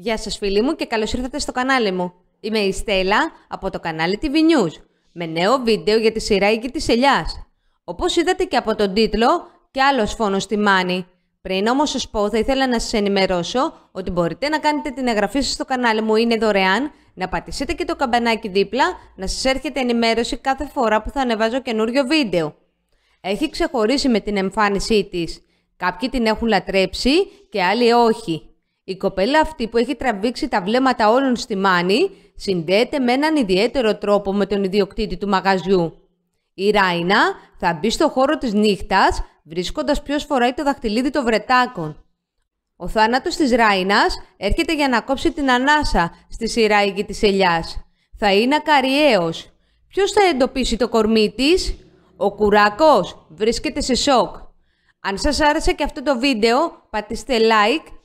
Γεια σας φίλοι μου και καλώς ήρθατε στο κανάλι μου. Είμαι η Στέλλα από το κανάλι TV News με νέο βίντεο για τη σειρά εκεί της Ελιάς. Όπως είδατε και από τον τίτλο και άλλος φόνος στη Μάνη. Πριν όμως σας πω θα ήθελα να σας ενημερώσω ότι μπορείτε να κάνετε την εγγραφή σας στο κανάλι μου είναι δωρεάν, να πατήσετε και το καμπανάκι δίπλα, να σας έρχεται ενημέρωση κάθε φορά που θα ανεβάζω καινούριο βίντεο. Έχει ξεχωρίσει με την εμφάνισή της. Κάποιοι την έχουν λατρέψει και άλλοι όχι. Η κοπέλα αυτή που έχει τραβήξει τα βλέμματα όλων στη Μάνη συνδέεται με έναν ιδιαίτερο τρόπο με τον ιδιοκτήτη του μαγαζιού. Η Ράινα θα μπει στο χώρο της νύχτας βρίσκοντας ποιος φοράει το δαχτυλίδι των βρετάκων. Ο θάνατος της Ράινας έρχεται για να κόψει την ανάσα στη σειρά τη της ελιάς. Θα είναι ακαριέος. Ποιος θα εντοπίσει το κορμί της? Ο κουράκος βρίσκεται σε σοκ. Αν σας άρεσε και αυτό το βίντεο, πατήστε like